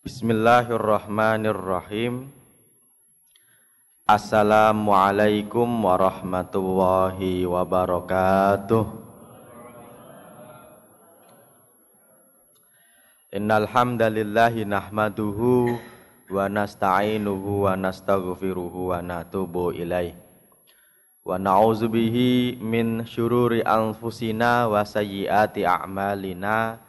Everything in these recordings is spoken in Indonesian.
Bismillahirrahmanirrahim. Assalamualaikum warahmatullahi wabarakatuh. Innal hamdalillahi nahmaduhu wa nasta'inuhu wa nastaghfiruhu wa natubu ilaih. Wa na'udzubihi min syururi anfusina wa sayyiati a'malina.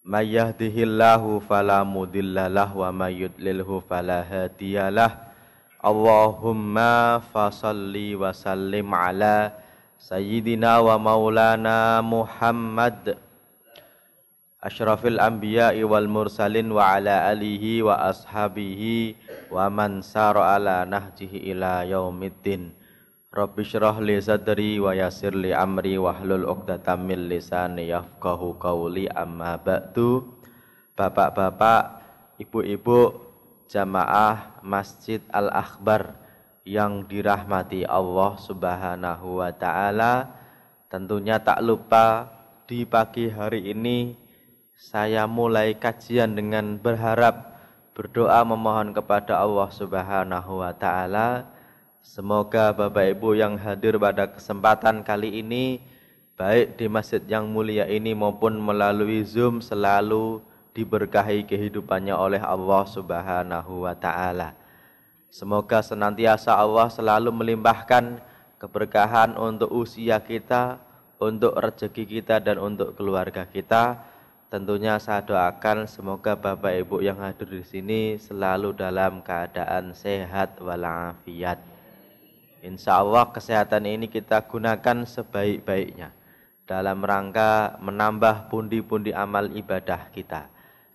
من يهده الله فلا مضل له ومن يضلله فلا هادي له اللهم فصل وسلم على سيدنا ومولانا محمد أشرف الأنبياء والمرسلين وعلى آله وأصحابه ومن سار على نهجه إلى يوم الدين Rabbi syrah li sadri wa yasir li amri wahlul uqdatan min lisani yafqahu qawli amma ba'du. Bapak-bapak, ibu-ibu, jamaah Masjid al akhbar yang dirahmati Allah Subhanahu wa taala. Tentunya tak lupa di pagi hari ini saya mulai kajian dengan berharap berdoa memohon kepada Allah Subhanahu wa taala Semoga Bapak Ibu yang hadir pada kesempatan kali ini baik di masjid yang mulia ini maupun melalui Zoom selalu diberkahi kehidupannya oleh Allah Subhanahu wa taala. Semoga senantiasa Allah selalu melimpahkan keberkahan untuk usia kita, untuk rezeki kita dan untuk keluarga kita. Tentunya saya doakan semoga Bapak Ibu yang hadir di sini selalu dalam keadaan sehat walafiat. Insya Allah kesehatan ini kita gunakan sebaik-baiknya dalam rangka menambah pundi-pundi amal ibadah kita.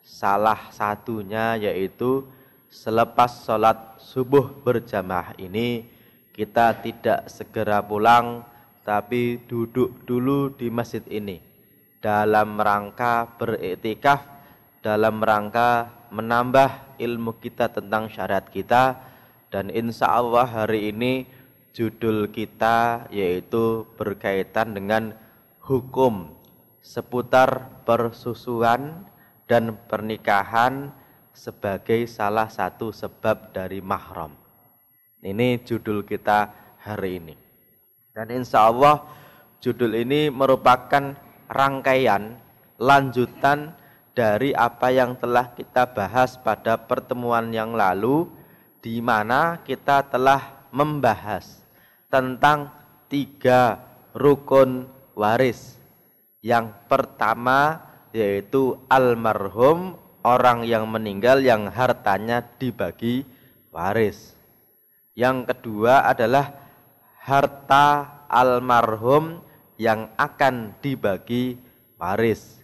Salah satunya yaitu selepas sholat subuh berjamaah ini kita tidak segera pulang tapi duduk dulu di masjid ini dalam rangka beriktikaf, dalam rangka menambah ilmu kita tentang syariat kita dan insya Allah hari ini judul kita yaitu berkaitan dengan hukum seputar persusuan dan pernikahan sebagai salah satu sebab dari mahram. Ini judul kita hari ini. Dan insya Allah judul ini merupakan rangkaian lanjutan dari apa yang telah kita bahas pada pertemuan yang lalu di mana kita telah membahas tentang tiga rukun waris. Yang pertama yaitu almarhum orang yang meninggal yang hartanya dibagi waris. Yang kedua adalah harta almarhum yang akan dibagi waris.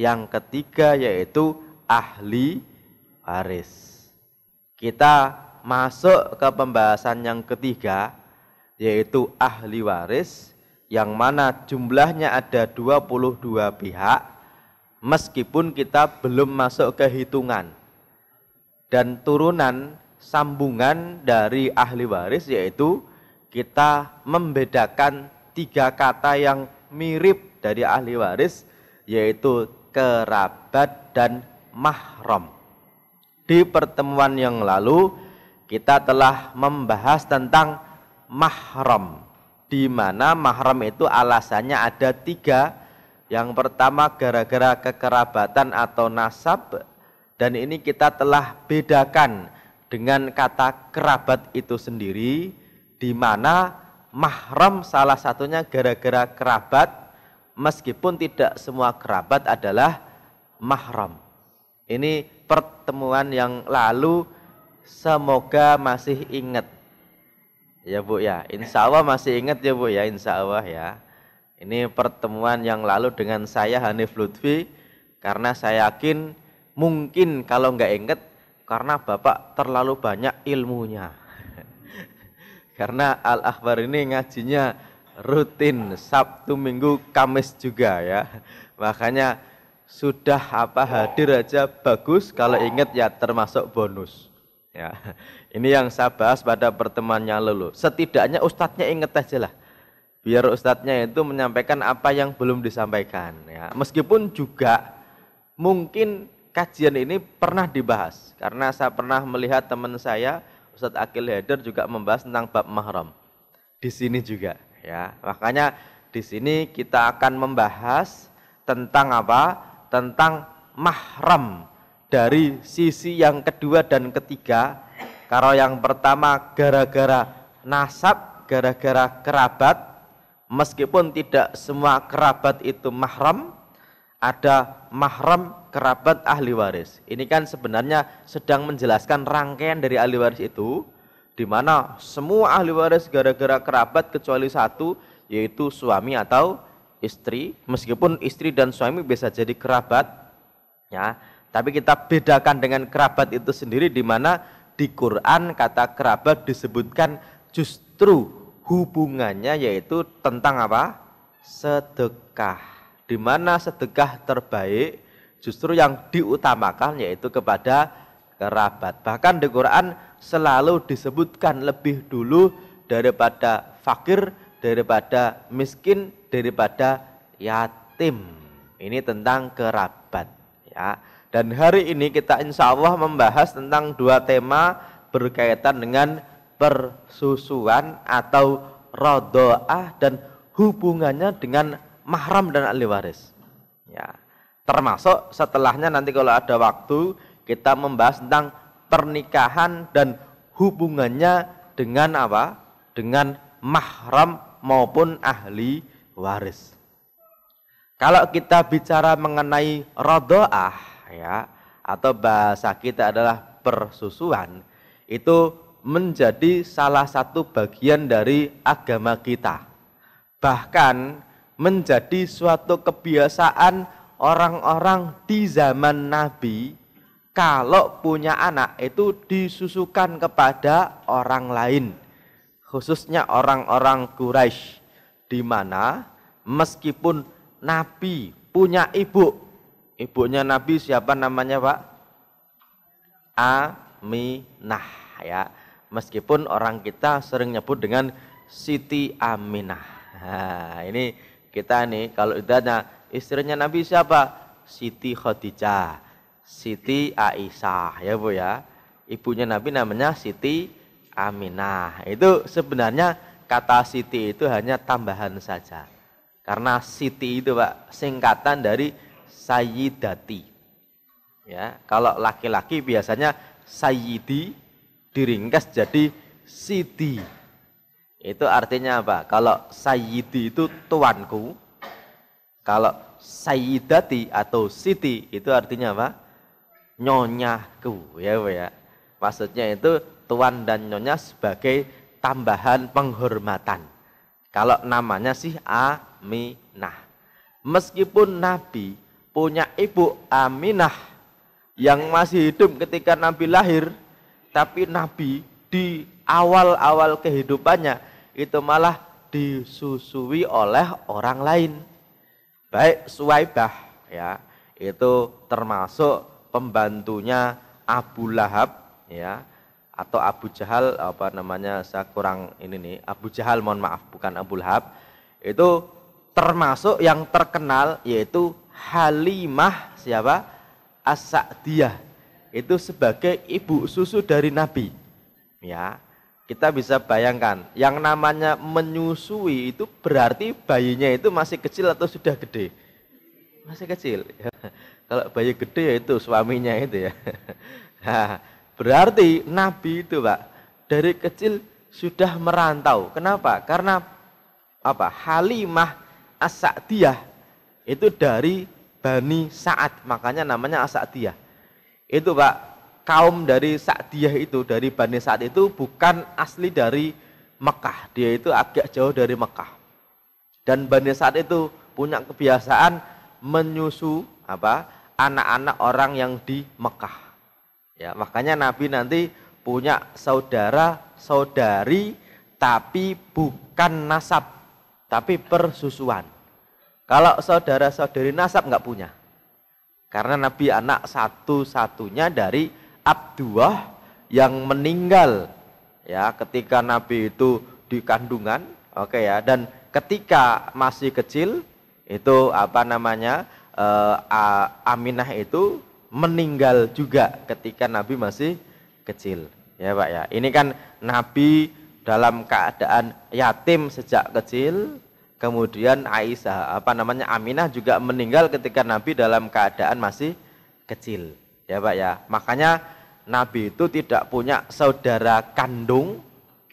Yang ketiga yaitu ahli waris. Kita masuk ke pembahasan yang ketiga yaitu ahli waris yang mana jumlahnya ada 22 pihak meskipun kita belum masuk ke hitungan dan turunan sambungan dari ahli waris yaitu kita membedakan tiga kata yang mirip dari ahli waris yaitu kerabat dan mahram. Di pertemuan yang lalu kita telah membahas tentang mahram. Di mana mahram itu alasannya ada tiga. Yang pertama gara-gara kekerabatan atau nasab. Dan ini kita telah bedakan dengan kata kerabat itu sendiri. Di mana mahram salah satunya gara-gara kerabat. Meskipun tidak semua kerabat adalah mahram. Ini pertemuan yang lalu semoga masih ingat Ya Bu ya, insya Allah masih ingat ya Bu ya, insya Allah ya. Ini pertemuan yang lalu dengan saya Hanif Lutfi, karena saya yakin mungkin kalau nggak ingat, karena Bapak terlalu banyak ilmunya. karena Al-Akhbar ini ngajinya rutin, Sabtu, Minggu, Kamis juga ya. Makanya sudah apa hadir aja bagus, kalau ingat ya termasuk bonus. Ya. Ini yang saya bahas pada pertemuan yang lalu. Setidaknya ustadznya inget aja lah. Biar ustadznya itu menyampaikan apa yang belum disampaikan. Ya. Meskipun juga mungkin kajian ini pernah dibahas. Karena saya pernah melihat teman saya, Ustadz Akil Heder juga membahas tentang bab mahram. Di sini juga. ya Makanya di sini kita akan membahas tentang apa? Tentang mahram dari sisi yang kedua dan ketiga kalau yang pertama gara-gara nasab, gara-gara kerabat, meskipun tidak semua kerabat itu mahram, ada mahram kerabat ahli waris. Ini kan sebenarnya sedang menjelaskan rangkaian dari ahli waris itu, di mana semua ahli waris gara-gara kerabat kecuali satu, yaitu suami atau istri. Meskipun istri dan suami bisa jadi kerabat, ya, tapi kita bedakan dengan kerabat itu sendiri di mana di Quran kata kerabat disebutkan justru hubungannya yaitu tentang apa? Sedekah. Di mana sedekah terbaik justru yang diutamakan yaitu kepada kerabat. Bahkan di Quran selalu disebutkan lebih dulu daripada fakir, daripada miskin, daripada yatim. Ini tentang kerabat ya. Dan hari ini kita insya Allah membahas tentang dua tema berkaitan dengan persusuan atau rodoah dan hubungannya dengan mahram dan ahli waris. Ya. Termasuk setelahnya nanti kalau ada waktu kita membahas tentang pernikahan dan hubungannya dengan apa? Dengan mahram maupun ahli waris. Kalau kita bicara mengenai rodoah, ya atau bahasa kita adalah persusuan itu menjadi salah satu bagian dari agama kita bahkan menjadi suatu kebiasaan orang-orang di zaman Nabi kalau punya anak itu disusukan kepada orang lain khususnya orang-orang Quraisy di mana meskipun Nabi punya ibu Ibunya Nabi siapa namanya Pak? Aminah ya. Meskipun orang kita sering nyebut dengan Siti Aminah. Nah, ini kita nih kalau ditanya istrinya Nabi siapa? Siti Khadijah, Siti Aisyah ya Bu ya. Ibunya Nabi namanya Siti Aminah. Itu sebenarnya kata Siti itu hanya tambahan saja. Karena Siti itu Pak singkatan dari sayyidati. Ya, kalau laki-laki biasanya sayyidi diringkas jadi sidi. Itu artinya apa? Kalau sayyidi itu tuanku. Kalau sayyidati atau siti itu artinya apa? Nyonyaku, ya Bu ya. Maksudnya itu tuan dan nyonya sebagai tambahan penghormatan. Kalau namanya sih Aminah. Meskipun Nabi punya ibu Aminah yang masih hidup ketika Nabi lahir, tapi Nabi di awal-awal kehidupannya itu malah disusui oleh orang lain. Baik Suwaibah ya, itu termasuk pembantunya Abu Lahab ya atau Abu Jahal apa namanya saya kurang ini nih Abu Jahal mohon maaf bukan Abu Lahab itu termasuk yang terkenal yaitu Halimah siapa? as Itu sebagai ibu susu dari Nabi. Ya, kita bisa bayangkan yang namanya menyusui itu berarti bayinya itu masih kecil atau sudah gede masih kecil kalau bayi gede ya itu suaminya itu ya nah, berarti nabi itu pak dari kecil sudah merantau kenapa karena apa Halimah as itu dari Bani Sa'ad, makanya namanya As'adiyah. Itu Pak, kaum dari Sa'diyah itu, dari Bani Sa'ad itu bukan asli dari Mekah. Dia itu agak jauh dari Mekah. Dan Bani Sa'ad itu punya kebiasaan menyusu apa anak-anak orang yang di Mekah. Ya, makanya Nabi nanti punya saudara, saudari tapi bukan nasab, tapi persusuan. Kalau saudara-saudari nasab nggak punya. Karena Nabi anak satu-satunya dari Abdullah yang meninggal ya ketika Nabi itu di kandungan, oke okay ya, dan ketika masih kecil itu apa namanya eh, Aminah itu meninggal juga ketika Nabi masih kecil, ya pak ya. Ini kan Nabi dalam keadaan yatim sejak kecil, Kemudian Aisyah, apa namanya Aminah juga meninggal ketika Nabi dalam keadaan masih kecil. Ya Pak ya. Makanya Nabi itu tidak punya saudara kandung,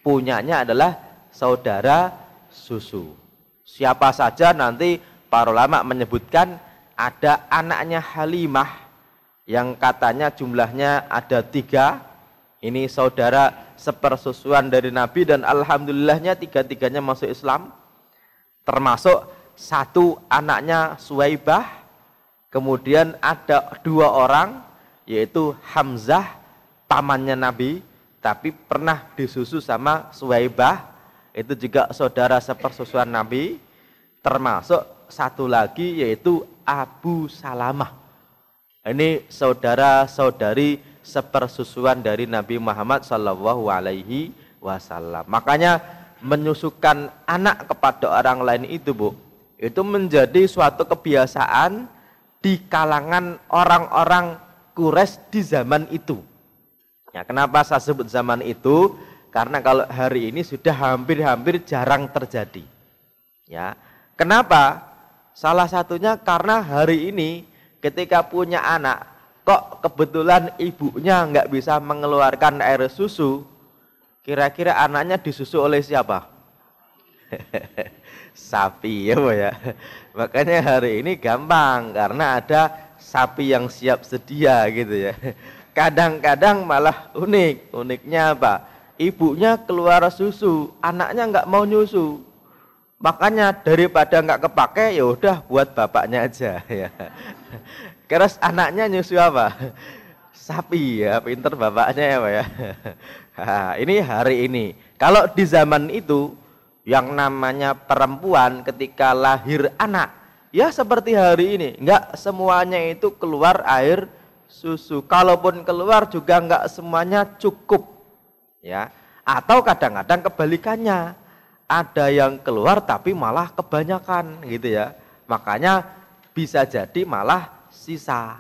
punyanya adalah saudara susu. Siapa saja nanti para ulama menyebutkan ada anaknya Halimah yang katanya jumlahnya ada tiga. Ini saudara sepersusuan dari Nabi dan alhamdulillahnya tiga-tiganya masuk Islam Termasuk satu anaknya Suwaibah, kemudian ada dua orang yaitu Hamzah pamannya Nabi tapi pernah disusu sama Suwaibah itu juga saudara sepersusuan Nabi termasuk satu lagi yaitu Abu Salamah ini saudara-saudari sepersusuan dari Nabi Muhammad Shallallahu Alaihi Wasallam makanya menyusukan anak kepada orang lain itu, Bu, itu menjadi suatu kebiasaan di kalangan orang-orang kures di zaman itu. Ya, kenapa saya sebut zaman itu? Karena kalau hari ini sudah hampir-hampir jarang terjadi. Ya. Kenapa? Salah satunya karena hari ini ketika punya anak, kok kebetulan ibunya nggak bisa mengeluarkan air susu, Kira-kira anaknya disusu oleh siapa? sapi ya, Bu ya. Makanya hari ini gampang karena ada sapi yang siap sedia gitu ya. Kadang-kadang malah unik. Uniknya apa? Ibunya keluar susu, anaknya nggak mau nyusu. Makanya daripada nggak kepake ya udah buat bapaknya aja ya. Keras anaknya nyusu apa? Sapi ya, pinter bapaknya ya, Pak ya ini hari ini. Kalau di zaman itu yang namanya perempuan ketika lahir anak, ya seperti hari ini, enggak semuanya itu keluar air susu. Kalaupun keluar juga enggak semuanya cukup. Ya. Atau kadang-kadang kebalikannya. Ada yang keluar tapi malah kebanyakan gitu ya. Makanya bisa jadi malah sisa.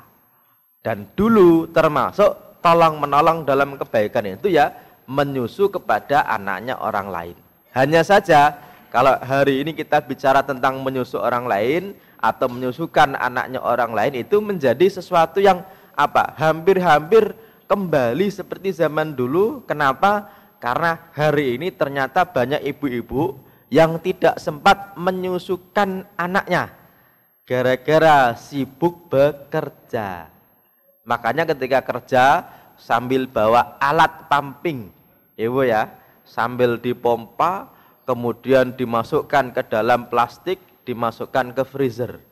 Dan dulu termasuk tolong menolong dalam kebaikan itu ya menyusu kepada anaknya orang lain. Hanya saja kalau hari ini kita bicara tentang menyusu orang lain atau menyusukan anaknya orang lain itu menjadi sesuatu yang apa? Hampir-hampir kembali seperti zaman dulu. Kenapa? Karena hari ini ternyata banyak ibu-ibu yang tidak sempat menyusukan anaknya gara-gara sibuk bekerja. Makanya ketika kerja sambil bawa alat pumping, Ibu ya, sambil dipompa, kemudian dimasukkan ke dalam plastik, dimasukkan ke freezer.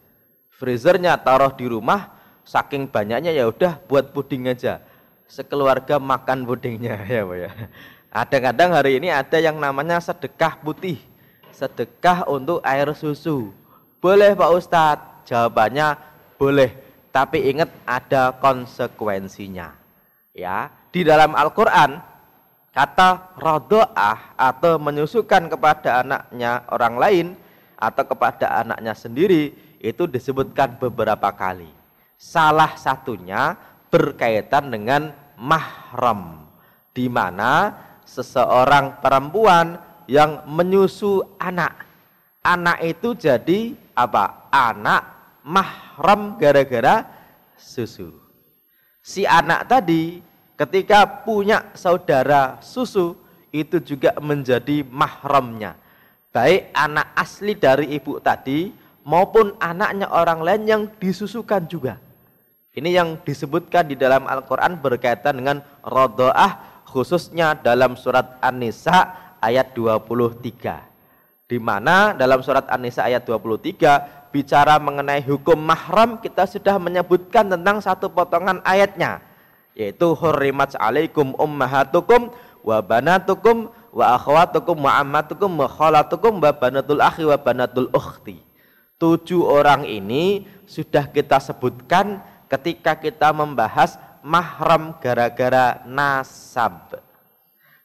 Freezernya taruh di rumah, saking banyaknya ya udah buat puding aja. Sekeluarga makan pudingnya ya Bu ya. Kadang-kadang hari ini ada yang namanya sedekah putih. Sedekah untuk air susu. Boleh Pak Ustadz? Jawabannya boleh. Tapi ingat ada konsekuensinya. Ya, di dalam Al-Quran Kata rodoah atau menyusukan kepada anaknya orang lain atau kepada anaknya sendiri itu disebutkan beberapa kali. Salah satunya berkaitan dengan mahram, di mana seseorang perempuan yang menyusu anak. Anak itu jadi apa? Anak mahram gara-gara susu. Si anak tadi ketika punya saudara susu itu juga menjadi mahramnya. Baik anak asli dari ibu tadi maupun anaknya orang lain yang disusukan juga. Ini yang disebutkan di dalam Al-Quran berkaitan dengan rodoah khususnya dalam surat An-Nisa ayat 23. Di mana dalam surat An-Nisa ayat 23 bicara mengenai hukum mahram kita sudah menyebutkan tentang satu potongan ayatnya yaitu hurrimat alaikum ummahatukum wa banatukum wa akhwatukum wa ammatukum wa khalatukum wa banatul akhi wa banatul ukhti. Tujuh orang ini sudah kita sebutkan ketika kita membahas mahram gara-gara nasab.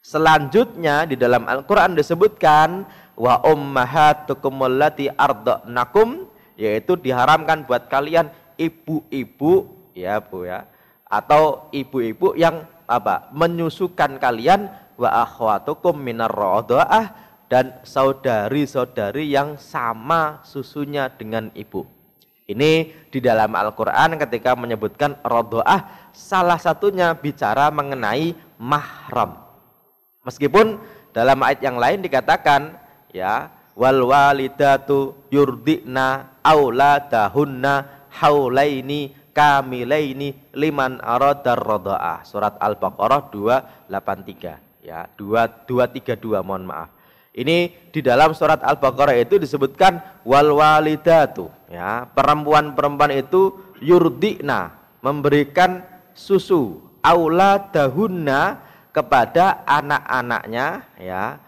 Selanjutnya di dalam Al-Qur'an disebutkan wa ummahatukum allati ardo'nakum yaitu diharamkan buat kalian ibu-ibu ya Bu ya atau ibu-ibu yang apa menyusukan kalian wa akhwatukum minar rodoah dan saudari-saudari yang sama susunya dengan ibu. Ini di dalam Al-Quran ketika menyebutkan rodoah salah satunya bicara mengenai mahram. Meskipun dalam ayat yang lain dikatakan ya wal walidatu yurdina auladahunna haulaini kamilaini liman aradar rodaah Surat Al-Baqarah 283 ya, 2232 mohon maaf. Ini di dalam surat Al-Baqarah itu disebutkan wal walidatu ya, perempuan-perempuan itu yurdina memberikan susu aula dahuna kepada anak-anaknya ya.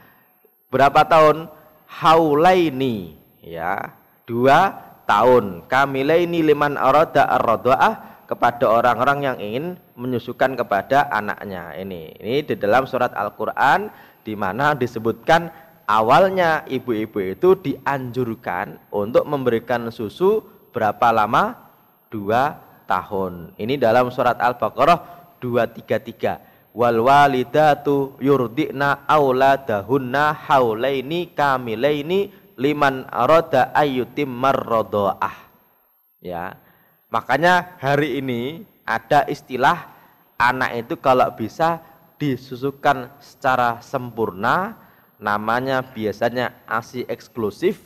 Berapa tahun? Haulaini ya, dua tahun ini liman arada arrodoah kepada orang-orang yang ingin menyusukan kepada anaknya ini ini di dalam surat Al-Quran di mana disebutkan awalnya ibu-ibu itu dianjurkan untuk memberikan susu berapa lama dua tahun ini dalam surat Al-Baqarah 233 wal walidatu yurdi'na auladahunna haulaini kamilaini liman arada ayutim marrodoah. Ya, makanya hari ini ada istilah anak itu kalau bisa disusukan secara sempurna, namanya biasanya ASI eksklusif,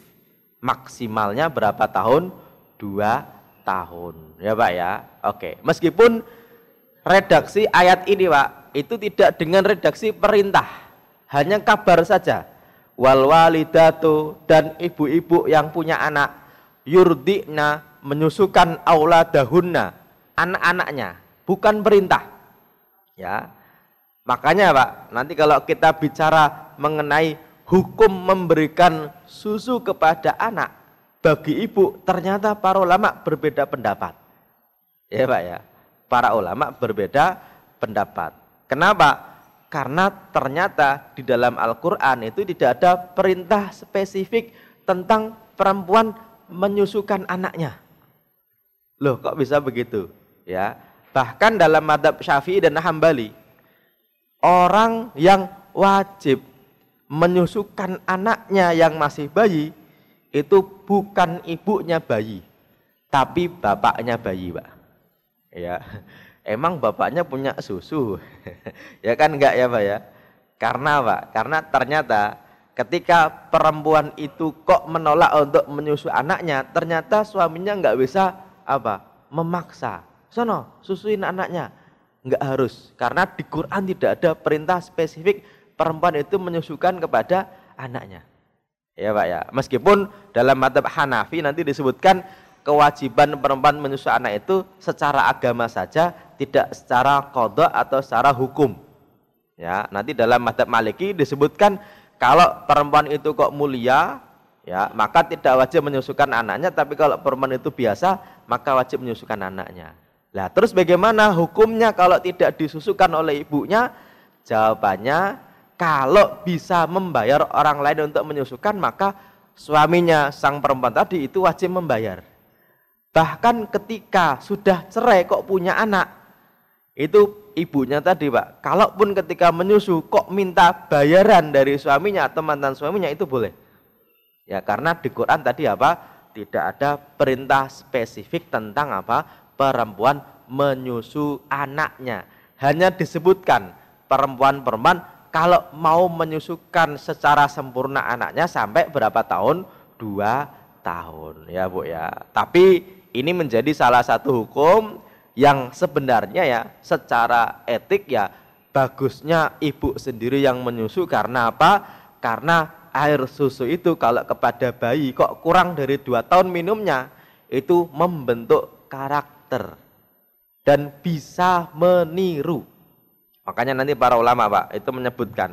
maksimalnya berapa tahun? Dua tahun. Ya Pak ya, oke. Meskipun redaksi ayat ini Pak, itu tidak dengan redaksi perintah, hanya kabar saja wal walidatu dan ibu-ibu yang punya anak yurdina menyusukan auladahunna anak-anaknya bukan perintah ya makanya Pak nanti kalau kita bicara mengenai hukum memberikan susu kepada anak bagi ibu ternyata para ulama berbeda pendapat ya Pak ya para ulama berbeda pendapat kenapa karena ternyata di dalam Al-Quran itu tidak ada perintah spesifik tentang perempuan menyusukan anaknya. Loh kok bisa begitu? Ya, Bahkan dalam madhab syafi'i dan hambali, orang yang wajib menyusukan anaknya yang masih bayi, itu bukan ibunya bayi, tapi bapaknya bayi, Pak. Ya. Emang bapaknya punya susu? ya kan enggak ya Pak ya? Karena Pak, karena ternyata ketika perempuan itu kok menolak untuk menyusu anaknya, ternyata suaminya enggak bisa apa? memaksa. Sono, susuin anaknya. Enggak harus, karena di Quran tidak ada perintah spesifik perempuan itu menyusukan kepada anaknya. Ya Pak ya. Meskipun dalam madhab Hanafi nanti disebutkan kewajiban perempuan menyusui anak itu secara agama saja tidak secara kodok atau secara hukum. Ya, nanti dalam madhab Maliki disebutkan kalau perempuan itu kok mulia, ya maka tidak wajib menyusukan anaknya. Tapi kalau perempuan itu biasa, maka wajib menyusukan anaknya. Lah terus bagaimana hukumnya kalau tidak disusukan oleh ibunya? Jawabannya kalau bisa membayar orang lain untuk menyusukan maka suaminya sang perempuan tadi itu wajib membayar. Bahkan ketika sudah cerai kok punya anak, itu ibunya tadi Pak, kalaupun ketika menyusu kok minta bayaran dari suaminya, teman dan suaminya itu boleh. Ya karena di Quran tadi apa? Tidak ada perintah spesifik tentang apa? Perempuan menyusu anaknya. Hanya disebutkan perempuan-perempuan kalau mau menyusukan secara sempurna anaknya sampai berapa tahun? Dua tahun ya Bu ya. Tapi ini menjadi salah satu hukum yang sebenarnya ya secara etik ya bagusnya ibu sendiri yang menyusu karena apa? Karena air susu itu kalau kepada bayi kok kurang dari dua tahun minumnya itu membentuk karakter dan bisa meniru. Makanya nanti para ulama Pak itu menyebutkan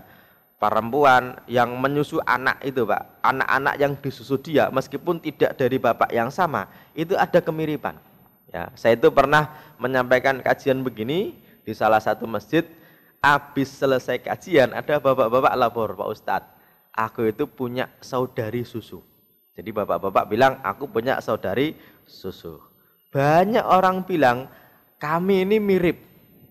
perempuan yang menyusu anak itu Pak, anak-anak yang disusu dia meskipun tidak dari bapak yang sama, itu ada kemiripan. Ya, saya itu pernah menyampaikan kajian begini di salah satu masjid. Habis selesai kajian ada bapak-bapak lapor, Pak Ustadz. Aku itu punya saudari susu. Jadi bapak-bapak bilang, aku punya saudari susu. Banyak orang bilang, kami ini mirip.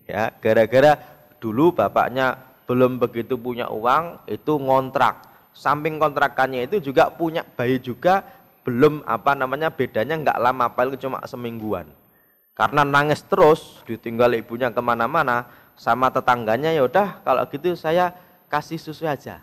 ya Gara-gara dulu bapaknya belum begitu punya uang, itu ngontrak. Samping kontrakannya itu juga punya bayi juga belum apa namanya bedanya nggak lama paling cuma semingguan karena nangis terus ditinggal ibunya kemana-mana sama tetangganya ya udah kalau gitu saya kasih susu aja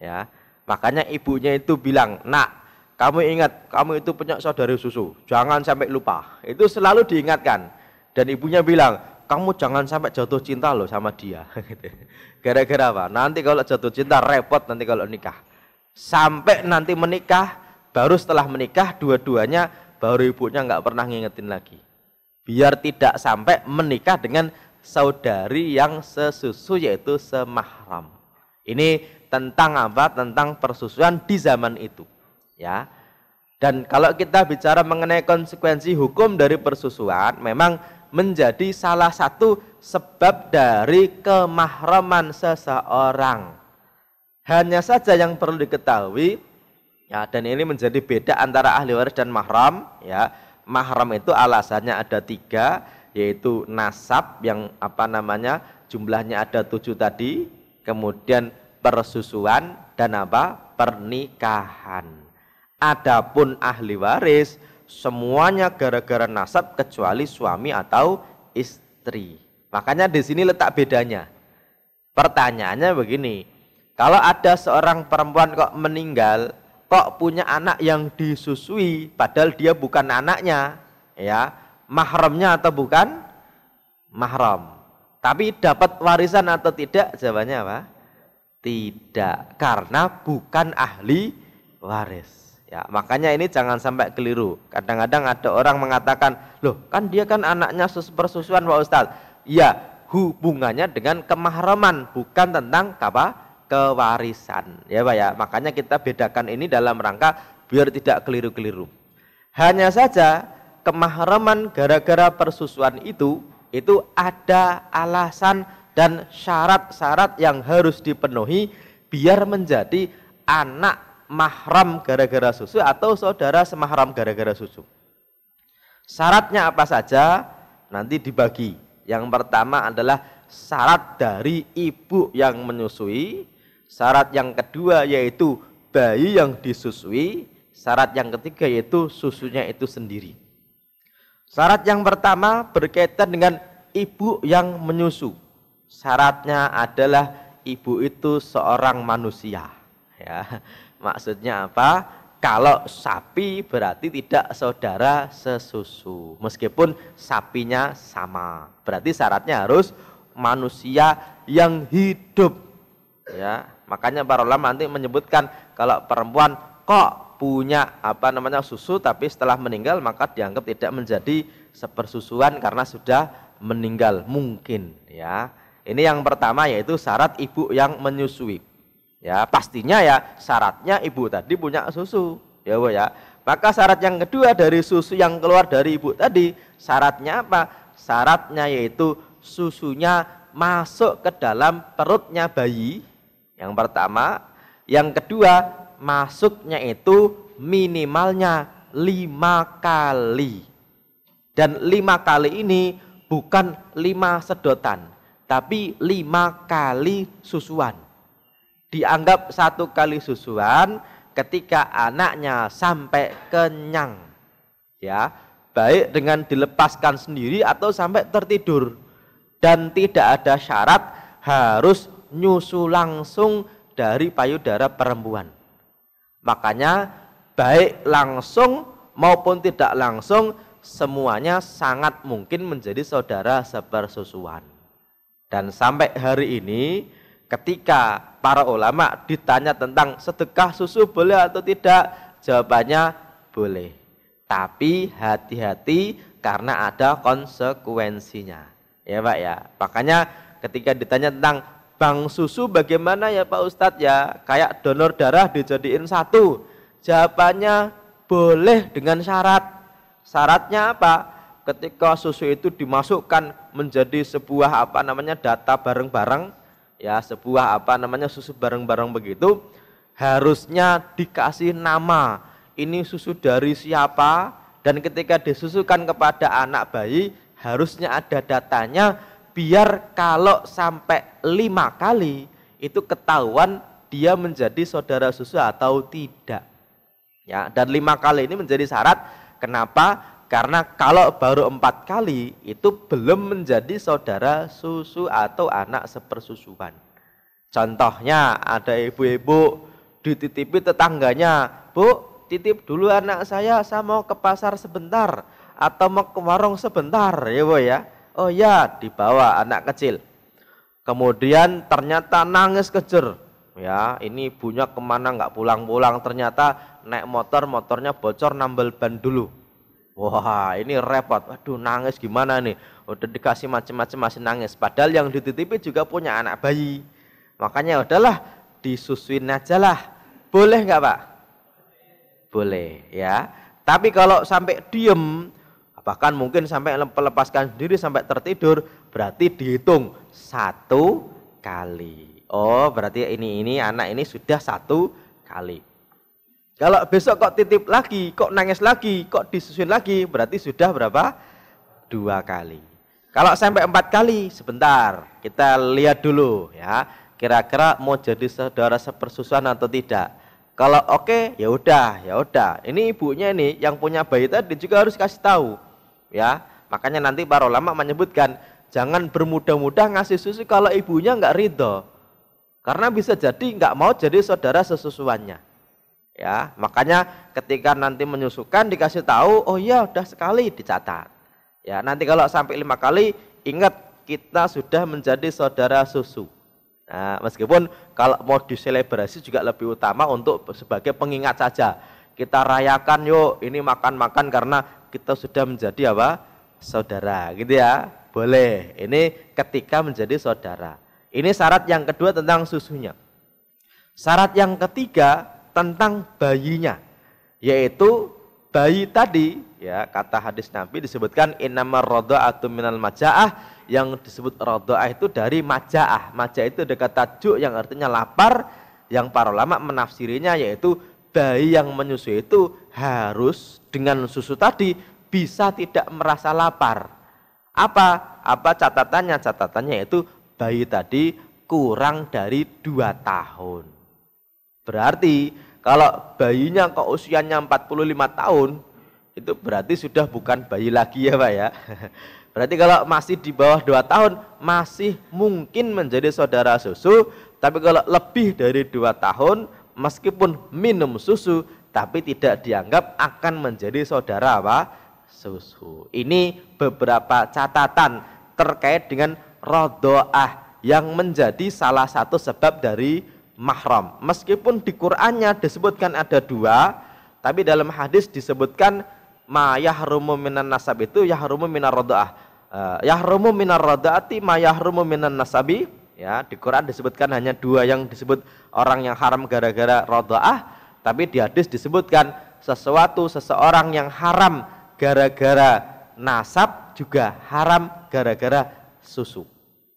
ya makanya ibunya itu bilang nak kamu ingat kamu itu punya saudara susu jangan sampai lupa itu selalu diingatkan dan ibunya bilang kamu jangan sampai jatuh cinta loh sama dia gara-gara apa nanti kalau jatuh cinta repot nanti kalau nikah sampai nanti menikah baru setelah menikah dua-duanya baru ibunya nggak pernah ngingetin lagi. Biar tidak sampai menikah dengan saudari yang sesusu yaitu semahram. Ini tentang apa? Tentang persusuan di zaman itu. Ya. Dan kalau kita bicara mengenai konsekuensi hukum dari persusuan, memang menjadi salah satu sebab dari kemahraman seseorang. Hanya saja yang perlu diketahui, Ya, dan ini menjadi beda antara ahli waris dan mahram. Ya, mahram itu alasannya ada tiga, yaitu nasab yang apa namanya jumlahnya ada tujuh tadi, kemudian persusuan dan apa pernikahan. Adapun ahli waris semuanya gara-gara nasab kecuali suami atau istri. Makanya di sini letak bedanya. Pertanyaannya begini, kalau ada seorang perempuan kok meninggal, kok punya anak yang disusui padahal dia bukan anaknya ya mahramnya atau bukan mahram tapi dapat warisan atau tidak jawabannya apa tidak karena bukan ahli waris ya makanya ini jangan sampai keliru kadang-kadang ada orang mengatakan loh kan dia kan anaknya persusuan Pak Ustaz ya hubungannya dengan kemahraman bukan tentang apa kewarisan ya Pak ya makanya kita bedakan ini dalam rangka biar tidak keliru-keliru hanya saja kemahraman gara-gara persusuan itu itu ada alasan dan syarat-syarat yang harus dipenuhi biar menjadi anak mahram gara-gara susu atau saudara semahram gara-gara susu syaratnya apa saja nanti dibagi yang pertama adalah syarat dari ibu yang menyusui Syarat yang kedua yaitu bayi yang disusui. Syarat yang ketiga yaitu susunya itu sendiri. Syarat yang pertama berkaitan dengan ibu yang menyusu. Syaratnya adalah ibu itu seorang manusia. Ya, maksudnya apa? Kalau sapi berarti tidak saudara sesusu. Meskipun sapinya sama. Berarti syaratnya harus manusia yang hidup. Ya, Makanya para ulama nanti menyebutkan kalau perempuan kok punya apa namanya susu tapi setelah meninggal maka dianggap tidak menjadi sepersusuan karena sudah meninggal mungkin ya. Ini yang pertama yaitu syarat ibu yang menyusui. Ya, pastinya ya syaratnya ibu tadi punya susu. Ya, Bu ya. Maka syarat yang kedua dari susu yang keluar dari ibu tadi, syaratnya apa? Syaratnya yaitu susunya masuk ke dalam perutnya bayi yang pertama, yang kedua masuknya itu minimalnya lima kali. Dan lima kali ini bukan lima sedotan, tapi lima kali susuan. Dianggap satu kali susuan ketika anaknya sampai kenyang. Ya, baik dengan dilepaskan sendiri atau sampai tertidur. Dan tidak ada syarat harus nyusu langsung dari payudara perempuan. Makanya baik langsung maupun tidak langsung semuanya sangat mungkin menjadi saudara sepersusuan. Dan sampai hari ini ketika para ulama ditanya tentang sedekah susu boleh atau tidak, jawabannya boleh. Tapi hati-hati karena ada konsekuensinya. Ya Pak ya. Makanya ketika ditanya tentang Bank susu bagaimana ya Pak Ustadz ya? Kayak donor darah dijadiin satu. Jawabannya boleh dengan syarat. Syaratnya apa? Ketika susu itu dimasukkan menjadi sebuah apa namanya data bareng-bareng, ya sebuah apa namanya susu bareng-bareng begitu, harusnya dikasih nama. Ini susu dari siapa? Dan ketika disusukan kepada anak bayi, harusnya ada datanya biar kalau sampai lima kali itu ketahuan dia menjadi saudara susu atau tidak. Ya, dan lima kali ini menjadi syarat. Kenapa? Karena kalau baru empat kali itu belum menjadi saudara susu atau anak sepersusuan. Contohnya ada ibu-ibu dititipi tetangganya, Bu, titip dulu anak saya, saya mau ke pasar sebentar atau mau ke warung sebentar, ya Bu ya. Oh ya, dibawa anak kecil. Kemudian ternyata nangis kejer. Ya, ini ibunya kemana nggak pulang-pulang. Ternyata naik motor, motornya bocor nambel ban dulu. Wah, ini repot. waduh nangis gimana nih? Udah dikasih macam-macam masih nangis. Padahal yang dititipi juga punya anak bayi. Makanya udahlah, disusuin aja lah. Boleh nggak Pak? Boleh ya. Tapi kalau sampai diem, bahkan mungkin sampai melepaskan diri sampai tertidur berarti dihitung satu kali oh berarti ini ini anak ini sudah satu kali kalau besok kok titip lagi kok nangis lagi kok disusun lagi berarti sudah berapa dua kali kalau sampai empat kali sebentar kita lihat dulu ya kira-kira mau jadi saudara sepersusuan atau tidak kalau oke okay, ya udah ya udah ini ibunya ini yang punya bayi tadi juga harus kasih tahu ya. Makanya nanti para ulama menyebutkan jangan bermudah-mudah ngasih susu kalau ibunya nggak ridho. Karena bisa jadi nggak mau jadi saudara sesusuannya. Ya, makanya ketika nanti menyusukan dikasih tahu, oh ya udah sekali dicatat. Ya, nanti kalau sampai lima kali ingat kita sudah menjadi saudara susu. Nah, meskipun kalau mau diselebrasi juga lebih utama untuk sebagai pengingat saja. Kita rayakan yuk, ini makan-makan karena kita sudah menjadi apa? Saudara, gitu ya. Boleh. Ini ketika menjadi saudara. Ini syarat yang kedua tentang susunya. Syarat yang ketiga tentang bayinya, yaitu bayi tadi ya kata hadis Nabi disebutkan rodo atau minal majaah yang disebut rodoah itu dari majaah. Majaah itu dekat tajuk yang artinya lapar, yang para ulama menafsirinya yaitu bayi yang menyusui itu harus dengan susu tadi bisa tidak merasa lapar. Apa? Apa catatannya? Catatannya itu bayi tadi kurang dari 2 tahun. Berarti kalau bayinya kok usianya 45 tahun, itu berarti sudah bukan bayi lagi ya Pak ya. Berarti kalau masih di bawah 2 tahun masih mungkin menjadi saudara susu, tapi kalau lebih dari 2 tahun meskipun minum susu tapi tidak dianggap akan menjadi saudara apa? susu. Ini beberapa catatan terkait dengan rodoah yang menjadi salah satu sebab dari mahram. Meskipun di Qur'annya disebutkan ada dua, tapi dalam hadis disebutkan ma yahrumu minan nasab itu yahrumu minar rodoah. Uh, eh, yahrumu minar rodaati ma yahrumu minan nasabi ya di Quran disebutkan hanya dua yang disebut orang yang haram gara-gara rodaah tapi di hadis disebutkan sesuatu seseorang yang haram gara-gara nasab juga haram gara-gara susu.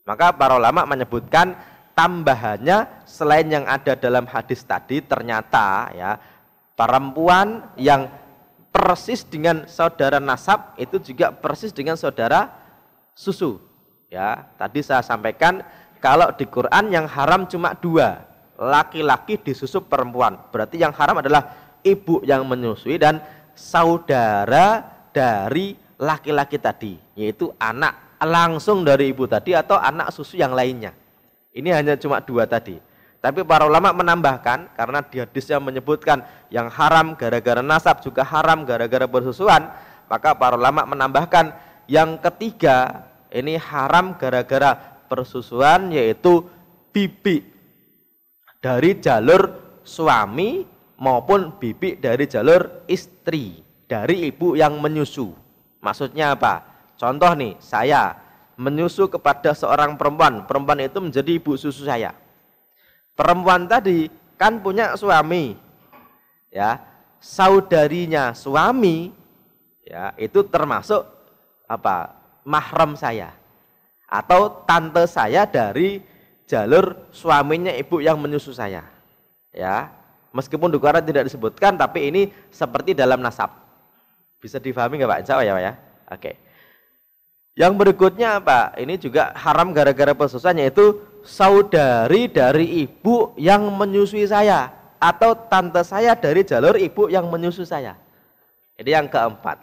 Maka para ulama menyebutkan tambahannya selain yang ada dalam hadis tadi ternyata ya perempuan yang persis dengan saudara nasab itu juga persis dengan saudara susu. Ya, tadi saya sampaikan kalau di Quran yang haram cuma dua, laki-laki disusup perempuan. Berarti yang haram adalah ibu yang menyusui dan saudara dari laki-laki tadi, yaitu anak langsung dari ibu tadi atau anak susu yang lainnya. Ini hanya cuma dua tadi. Tapi para ulama menambahkan karena di yang menyebutkan yang haram gara-gara nasab juga haram gara-gara bersusuan, maka para ulama menambahkan yang ketiga ini haram gara-gara persusuan yaitu bibi dari jalur suami maupun bibi dari jalur istri dari ibu yang menyusu. Maksudnya apa? Contoh nih, saya menyusu kepada seorang perempuan, perempuan itu menjadi ibu susu saya. Perempuan tadi kan punya suami. Ya, saudarinya suami ya, itu termasuk apa? mahram saya atau tante saya dari jalur suaminya ibu yang menyusu saya. Ya. Meskipun dukara tidak disebutkan tapi ini seperti dalam nasab. Bisa difahami nggak Pak? Insya Allah ya Pak ya. Oke. Yang berikutnya apa? Ini juga haram gara-gara persusahan itu saudari dari ibu yang menyusui saya atau tante saya dari jalur ibu yang menyusu saya. Ini yang keempat.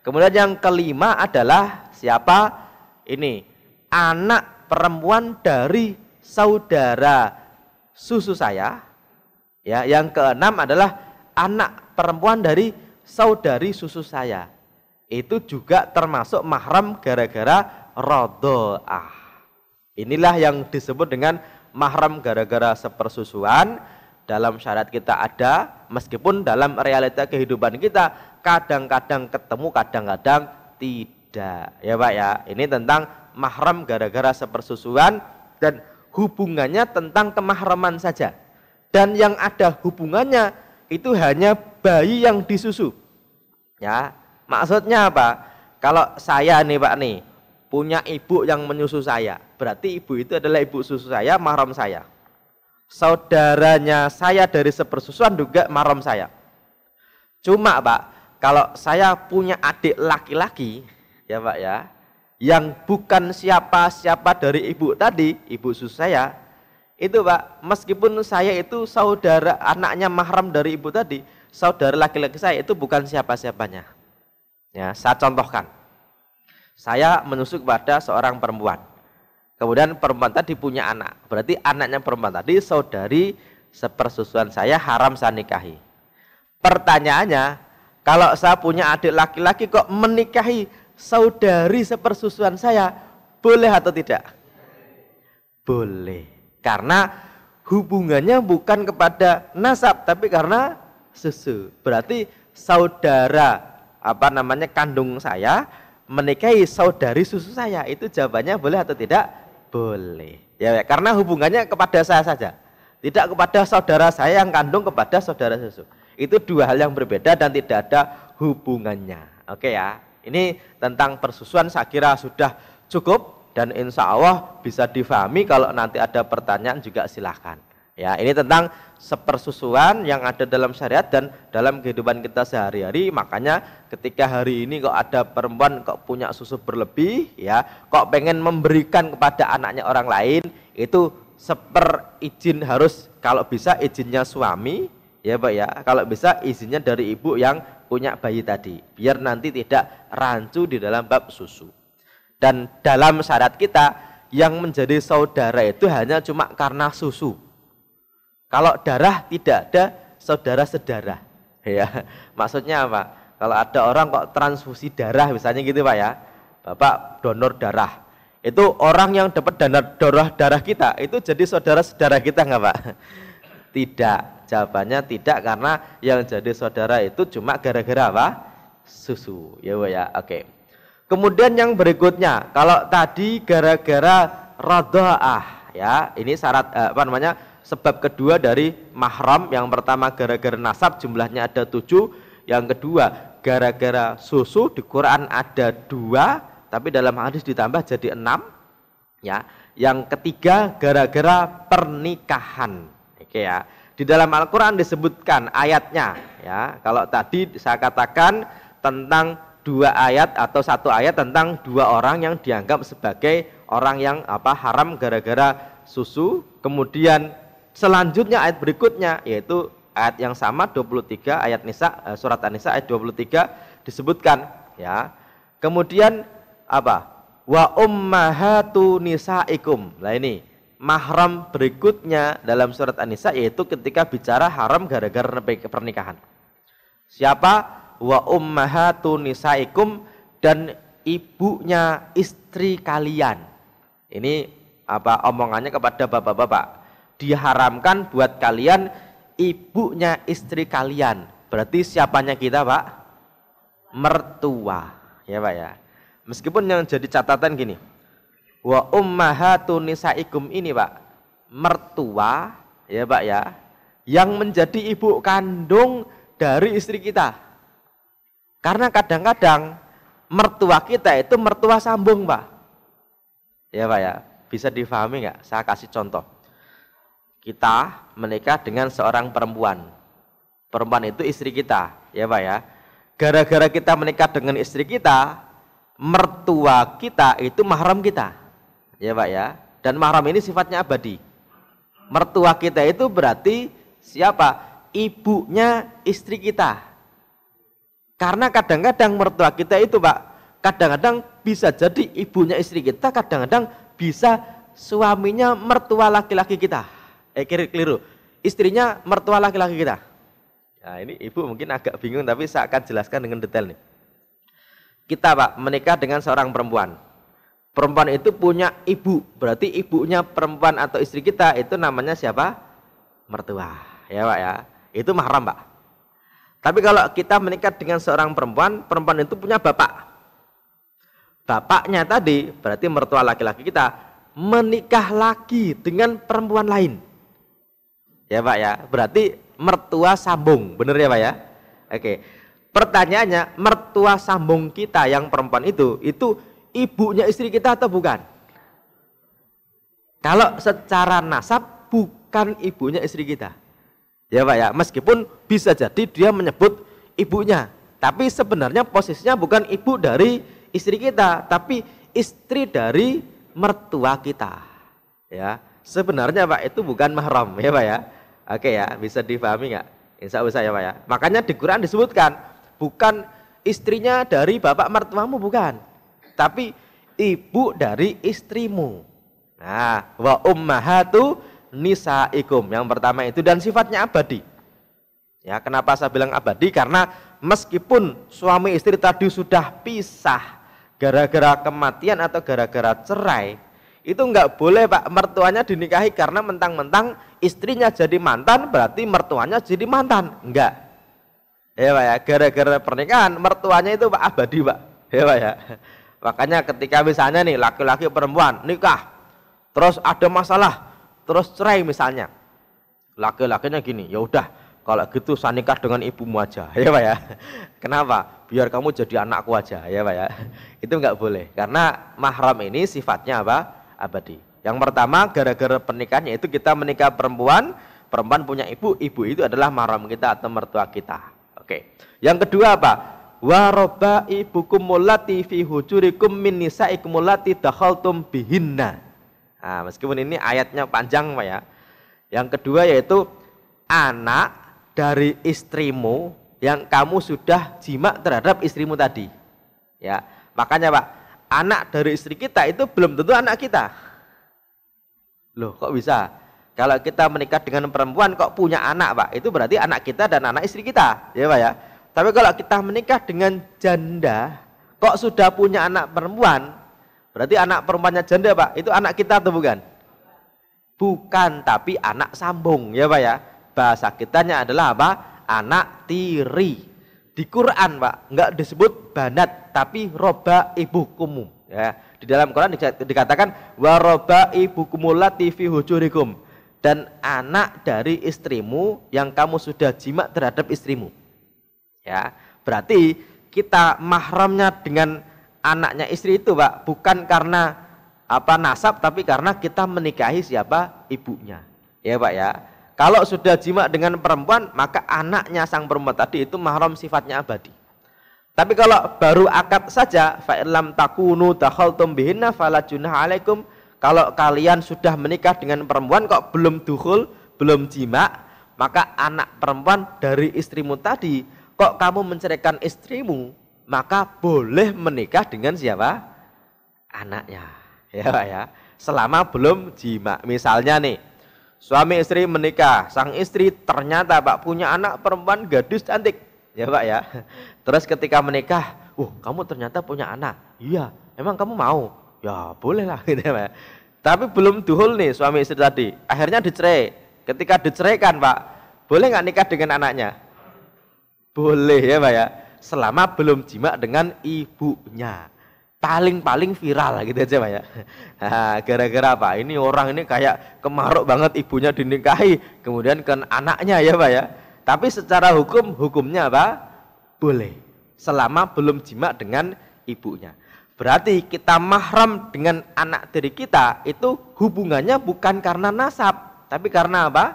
Kemudian yang kelima adalah siapa? Ini anak perempuan dari saudara susu saya. Ya, yang keenam adalah anak perempuan dari saudari susu saya. Itu juga termasuk mahram gara-gara rodoah. Inilah yang disebut dengan mahram gara-gara sepersusuan. Dalam syarat kita ada, meskipun dalam realita kehidupan kita kadang-kadang ketemu, kadang-kadang tidak. Ya Pak ya, ini tentang mahram gara-gara sepersusuan dan hubungannya tentang kemahraman saja. Dan yang ada hubungannya itu hanya bayi yang disusu. Ya, maksudnya apa? Kalau saya nih Pak nih, punya ibu yang menyusu saya. Berarti ibu itu adalah ibu susu saya, mahram saya. Saudaranya saya dari sepersusuan juga mahram saya. Cuma Pak, kalau saya punya adik laki-laki, ya Pak ya, yang bukan siapa-siapa dari ibu tadi, ibu sus saya, itu Pak, meskipun saya itu saudara anaknya mahram dari ibu tadi, saudara laki-laki saya itu bukan siapa-siapanya. Ya, saya contohkan. Saya menusuk pada seorang perempuan. Kemudian perempuan tadi punya anak. Berarti anaknya perempuan tadi saudari sepersusuan saya haram saya nikahi. Pertanyaannya, kalau saya punya adik laki-laki kok menikahi saudari sepersusuan saya, boleh atau tidak? Boleh. Karena hubungannya bukan kepada nasab, tapi karena susu. Berarti saudara apa namanya kandung saya menikahi saudari susu saya. Itu jawabannya boleh atau tidak? Boleh. Ya, karena hubungannya kepada saya saja. Tidak kepada saudara saya yang kandung kepada saudara susu. Itu dua hal yang berbeda dan tidak ada hubungannya. Oke ya. Ini tentang persusuan saya kira sudah cukup dan insya Allah bisa difahami kalau nanti ada pertanyaan juga silahkan. Ya, ini tentang sepersusuan yang ada dalam syariat dan dalam kehidupan kita sehari-hari. Makanya ketika hari ini kok ada perempuan kok punya susu berlebih, ya, kok pengen memberikan kepada anaknya orang lain, itu seper izin harus kalau bisa izinnya suami, ya Pak ya. Kalau bisa izinnya dari ibu yang punya bayi tadi, biar nanti tidak rancu di dalam bab susu. Dan dalam syarat kita yang menjadi saudara itu hanya cuma karena susu. Kalau darah tidak ada saudara saudara Ya, maksudnya apa? Kalau ada orang kok transfusi darah misalnya gitu Pak ya. Bapak donor darah. Itu orang yang dapat donor darah darah kita itu jadi saudara-saudara kita nggak Pak? Tidak Jawabannya tidak karena yang jadi saudara itu cuma gara-gara apa? Susu. Ya, Bu ya. Oke. Kemudian yang berikutnya, kalau tadi gara-gara radhaah ya, ini syarat eh, apa namanya? sebab kedua dari mahram yang pertama gara-gara nasab jumlahnya ada tujuh yang kedua gara-gara susu di Quran ada dua tapi dalam hadis ditambah jadi enam ya yang ketiga gara-gara pernikahan oke ya di dalam Al-Quran disebutkan ayatnya. Ya, kalau tadi saya katakan tentang dua ayat atau satu ayat tentang dua orang yang dianggap sebagai orang yang apa haram gara-gara susu. Kemudian selanjutnya ayat berikutnya yaitu ayat yang sama 23 ayat Nisa eh, surat An-Nisa ayat 23 disebutkan ya. Kemudian apa? Wa ummahatu nisaikum. lah ini mahram berikutnya dalam surat An-Nisa yaitu ketika bicara haram gara-gara pernikahan. Siapa? Wa ummahatu nisaikum dan ibunya istri kalian. Ini apa omongannya kepada bapak-bapak. Diharamkan buat kalian ibunya istri kalian. Berarti siapanya kita, Pak? Mertua. Ya, Pak ya. Meskipun yang jadi catatan gini, wa ummahatu nisaikum ini pak mertua ya pak ya yang menjadi ibu kandung dari istri kita karena kadang-kadang mertua kita itu mertua sambung pak ya pak ya bisa difahami nggak saya kasih contoh kita menikah dengan seorang perempuan perempuan itu istri kita ya pak ya gara-gara kita menikah dengan istri kita mertua kita itu mahram kita ya Pak ya. Dan mahram ini sifatnya abadi. Mertua kita itu berarti siapa? Ibunya istri kita. Karena kadang-kadang mertua kita itu Pak, kadang-kadang bisa jadi ibunya istri kita, kadang-kadang bisa suaminya mertua laki-laki kita. Eh keliru, keliru. Istrinya mertua laki-laki kita. Nah ini ibu mungkin agak bingung tapi saya akan jelaskan dengan detail nih. Kita Pak menikah dengan seorang perempuan perempuan itu punya ibu. Berarti ibunya perempuan atau istri kita itu namanya siapa? Mertua. Ya, Pak ya. Itu mahram, Pak. Tapi kalau kita menikah dengan seorang perempuan, perempuan itu punya bapak. Bapaknya tadi berarti mertua laki-laki kita menikah lagi dengan perempuan lain. Ya, Pak ya. Berarti mertua sambung, bener ya, Pak ya? Oke. Pertanyaannya, mertua sambung kita yang perempuan itu itu ibunya istri kita atau bukan? Kalau secara nasab bukan ibunya istri kita. Ya Pak ya, meskipun bisa jadi dia menyebut ibunya, tapi sebenarnya posisinya bukan ibu dari istri kita, tapi istri dari mertua kita. Ya, sebenarnya Pak itu bukan mahram ya Pak ya. Oke ya, bisa difahami nggak? Insya Allah ya Pak ya. Makanya di Quran disebutkan bukan istrinya dari bapak mertuamu bukan, tapi ibu dari istrimu. Nah, wa ummahatu nisaikum. Yang pertama itu dan sifatnya abadi. Ya, kenapa saya bilang abadi? Karena meskipun suami istri tadi sudah pisah gara-gara kematian atau gara-gara cerai, itu enggak boleh pak mertuanya dinikahi karena mentang-mentang istrinya jadi mantan berarti mertuanya jadi mantan. Enggak. Ya pak ya, gara-gara pernikahan mertuanya itu pak abadi pak. Ya pak ya. Makanya ketika misalnya nih laki-laki perempuan nikah, terus ada masalah, terus cerai misalnya. Laki-lakinya gini, ya udah kalau gitu saya nikah dengan ibumu aja, ya Pak ya. Kenapa? Biar kamu jadi anakku aja, ya Pak ya. Itu enggak boleh karena mahram ini sifatnya apa? abadi. Yang pertama gara-gara pernikahannya itu kita menikah perempuan, perempuan punya ibu, ibu itu adalah mahram kita atau mertua kita. Oke. Yang kedua apa? wa bukum mulati fi hujurikum min nisaikum mulati dakhaltum bihinna. Nah, meskipun ini ayatnya panjang Pak ya. Yang kedua yaitu anak dari istrimu yang kamu sudah jima terhadap istrimu tadi. Ya, makanya Pak, anak dari istri kita itu belum tentu anak kita. Loh, kok bisa? Kalau kita menikah dengan perempuan kok punya anak, Pak? Itu berarti anak kita dan anak istri kita, ya Pak ya. Tapi kalau kita menikah dengan janda, kok sudah punya anak perempuan, berarti anak perempuannya janda Pak, itu anak kita atau bukan? Bukan, tapi anak sambung ya Pak ya. Bahasa kitanya adalah apa? Anak tiri. Di Quran Pak, enggak disebut banat, tapi roba ibu Ya. Di dalam Quran dikatakan, waroba ibu kumulati fi hujurikum. Dan anak dari istrimu yang kamu sudah jima terhadap istrimu. Ya, berarti kita mahramnya dengan anaknya istri itu, Pak, bukan karena apa nasab tapi karena kita menikahi siapa? ibunya. Ya, Pak ya. Kalau sudah jima dengan perempuan, maka anaknya sang perempuan tadi itu mahram sifatnya abadi. Tapi kalau baru akad saja, fa'ilam takunu dakhaltum bihinna fala alaikum. Kalau kalian sudah menikah dengan perempuan kok belum duhul, belum jima, maka anak perempuan dari istrimu tadi kok kamu menceraikan istrimu, maka boleh menikah dengan siapa? Anaknya. Ya Pak ya. Selama belum jima. Misalnya nih, suami istri menikah, sang istri ternyata Pak punya anak perempuan gadis cantik. Ya Pak ya. Terus ketika menikah, uh kamu ternyata punya anak." "Iya, emang kamu mau?" "Ya, boleh lah." Gitu ya, Pak. Tapi belum duhul nih suami istri tadi. Akhirnya dicerai. Ketika diceraikan, Pak, boleh nggak nikah dengan anaknya? Boleh ya Pak ya. Selama belum jima dengan ibunya. Paling-paling viral gitu aja Pak ya. Nah, gara-gara apa? Ini orang ini kayak kemaruk banget ibunya dinikahi. Kemudian ke anaknya ya Pak ya. Tapi secara hukum, hukumnya apa? Boleh. Selama belum jima dengan ibunya. Berarti kita mahram dengan anak diri kita itu hubungannya bukan karena nasab, tapi karena apa?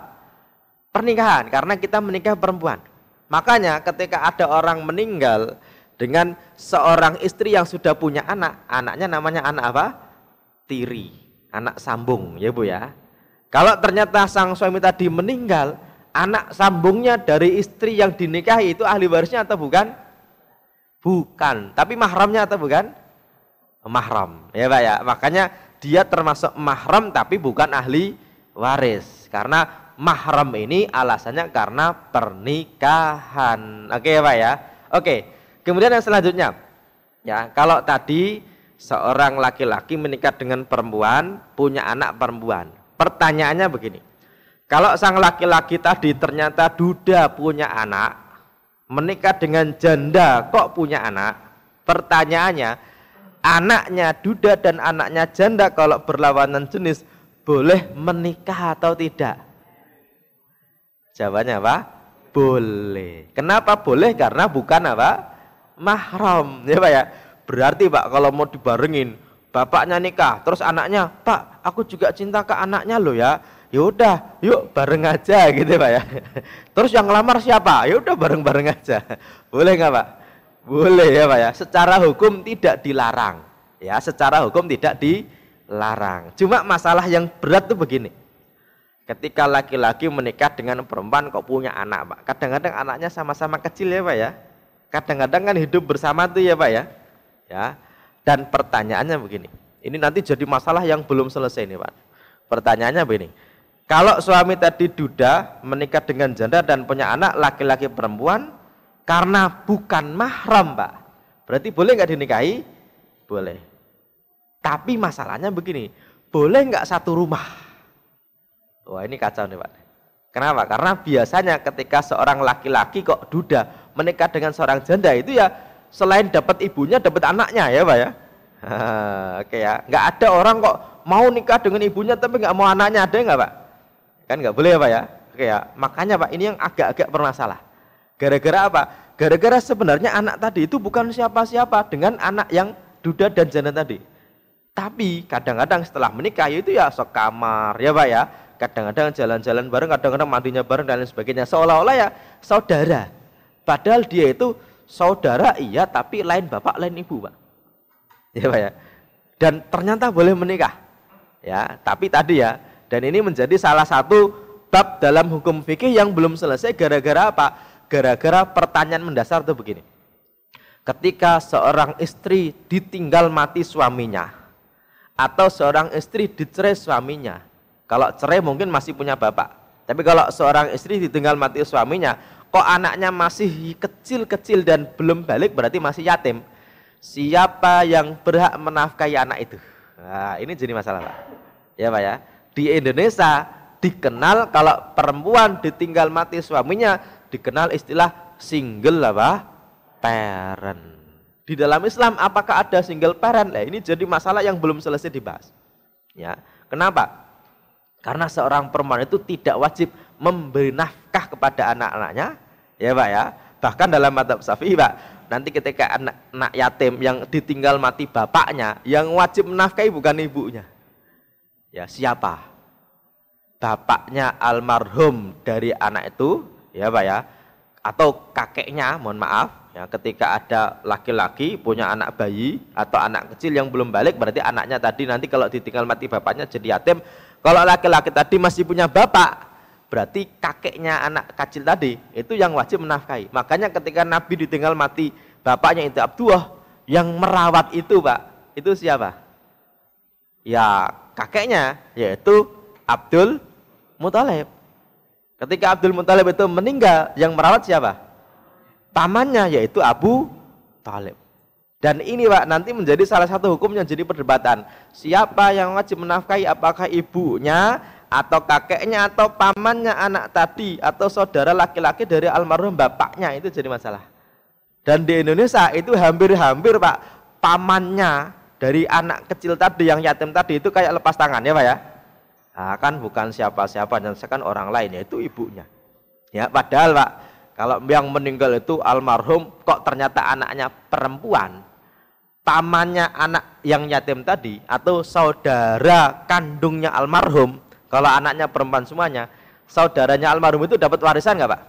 Pernikahan, karena kita menikah perempuan. Makanya ketika ada orang meninggal dengan seorang istri yang sudah punya anak, anaknya namanya anak apa? Tiri, anak sambung ya Bu ya. Kalau ternyata sang suami tadi meninggal, anak sambungnya dari istri yang dinikahi itu ahli warisnya atau bukan? Bukan, tapi mahramnya atau bukan? Mahram, ya Pak ya. Makanya dia termasuk mahram tapi bukan ahli waris karena mahram ini alasannya karena pernikahan. Oke okay, ya Pak ya. Oke. Okay. Kemudian yang selanjutnya. Ya, kalau tadi seorang laki-laki menikah dengan perempuan, punya anak perempuan. Pertanyaannya begini. Kalau sang laki-laki tadi ternyata duda punya anak, menikah dengan janda kok punya anak? Pertanyaannya, anaknya duda dan anaknya janda kalau berlawanan jenis boleh menikah atau tidak? Jawabannya apa? Boleh. Kenapa boleh? Karena bukan apa? Mahram. Ya Pak ya. Berarti Pak kalau mau dibarengin, bapaknya nikah, terus anaknya, Pak, aku juga cinta ke anaknya loh ya. Ya udah, yuk bareng aja gitu Pak ya. Terus yang ngelamar siapa? Ya udah bareng-bareng aja. Boleh nggak Pak? Boleh ya Pak ya. Secara hukum tidak dilarang. Ya, secara hukum tidak dilarang. Cuma masalah yang berat tuh begini Ketika laki-laki menikah dengan perempuan kok punya anak, Pak. Kadang-kadang anaknya sama-sama kecil ya, Pak ya. Kadang-kadang kan hidup bersama tuh ya, Pak ya. Ya. Dan pertanyaannya begini. Ini nanti jadi masalah yang belum selesai nih, Pak. Pertanyaannya begini. Kalau suami tadi duda menikah dengan janda dan punya anak laki-laki perempuan karena bukan mahram, Pak. Berarti boleh nggak dinikahi? Boleh. Tapi masalahnya begini, boleh nggak satu rumah? Wah ini kacau nih Pak. Kenapa? Karena biasanya ketika seorang laki-laki kok duda menikah dengan seorang janda itu ya selain dapat ibunya dapat anaknya ya Pak ya. Oke ya, nggak ada orang kok mau nikah dengan ibunya tapi nggak mau anaknya ada nggak Pak? Kan nggak boleh ya Pak ya. Oke ya, makanya Pak ini yang agak-agak bermasalah. Gara-gara apa? Gara-gara sebenarnya anak tadi itu bukan siapa-siapa dengan anak yang duda dan janda tadi. Tapi kadang-kadang setelah menikah itu ya sok kamar ya Pak ya kadang-kadang jalan-jalan bareng, kadang-kadang mandinya bareng dan lain sebagainya. Seolah-olah ya saudara. Padahal dia itu saudara iya tapi lain bapak, lain ibu, Pak. Ya, Pak ya. Dan ternyata boleh menikah. Ya, tapi tadi ya, dan ini menjadi salah satu bab dalam hukum fikih yang belum selesai gara-gara apa? Gara-gara pertanyaan mendasar tuh begini. Ketika seorang istri ditinggal mati suaminya atau seorang istri dicerai suaminya, kalau cerai mungkin masih punya bapak. Tapi kalau seorang istri ditinggal mati suaminya, kok anaknya masih kecil-kecil dan belum balik berarti masih yatim. Siapa yang berhak menafkahi anak itu? Nah, ini jadi masalah, Pak. Ya, Pak ya. Di Indonesia dikenal kalau perempuan ditinggal mati suaminya dikenal istilah single lah Pak. parent. Di dalam Islam apakah ada single parent? Nah, ini jadi masalah yang belum selesai dibahas. Ya. Kenapa? Karena seorang perempuan itu tidak wajib memberi nafkah kepada anak-anaknya, ya Pak ya. Bahkan dalam mata Safi, Pak, nanti ketika anak, anak yatim yang ditinggal mati bapaknya, yang wajib menafkahi bukan ibunya. Ya, siapa? Bapaknya almarhum dari anak itu, ya Pak ya. Atau kakeknya, mohon maaf, ya ketika ada laki-laki punya anak bayi atau anak kecil yang belum balik berarti anaknya tadi nanti kalau ditinggal mati bapaknya jadi yatim kalau laki-laki tadi masih punya bapak, berarti kakeknya anak kecil tadi itu yang wajib menafkahi. Makanya ketika Nabi ditinggal mati, bapaknya itu Abdullah yang merawat itu, Pak. Itu siapa? Ya, kakeknya yaitu Abdul Muthalib. Ketika Abdul Muthalib itu meninggal, yang merawat siapa? Pamannya yaitu Abu Talib. Dan ini Pak nanti menjadi salah satu hukum yang jadi perdebatan. Siapa yang wajib menafkahi apakah ibunya atau kakeknya atau pamannya anak tadi atau saudara laki-laki dari almarhum bapaknya itu jadi masalah. Dan di Indonesia itu hampir-hampir Pak pamannya dari anak kecil tadi yang yatim tadi itu kayak lepas tangan ya Pak ya. Nah, kan bukan siapa-siapa dan sekan orang lain yaitu ibunya. Ya padahal Pak kalau yang meninggal itu almarhum kok ternyata anaknya perempuan pamannya anak yang yatim tadi atau saudara kandungnya almarhum, kalau anaknya perempuan semuanya, saudaranya almarhum itu dapat warisan nggak Pak?